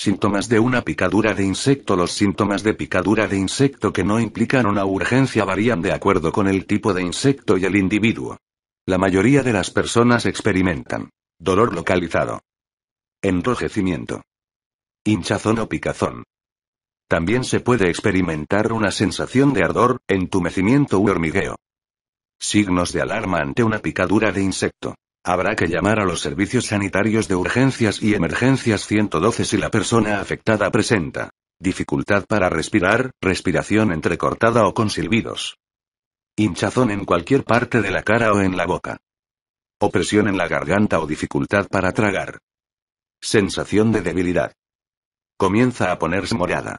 Síntomas de una picadura de insecto Los síntomas de picadura de insecto que no implican una urgencia varían de acuerdo con el tipo de insecto y el individuo. La mayoría de las personas experimentan dolor localizado, enrojecimiento, hinchazón o picazón. También se puede experimentar una sensación de ardor, entumecimiento u hormigueo. Signos de alarma ante una picadura de insecto. Habrá que llamar a los servicios sanitarios de urgencias y emergencias 112 si la persona afectada presenta dificultad para respirar, respiración entrecortada o con silbidos, hinchazón en cualquier parte de la cara o en la boca, opresión en la garganta o dificultad para tragar, sensación de debilidad. Comienza a ponerse morada.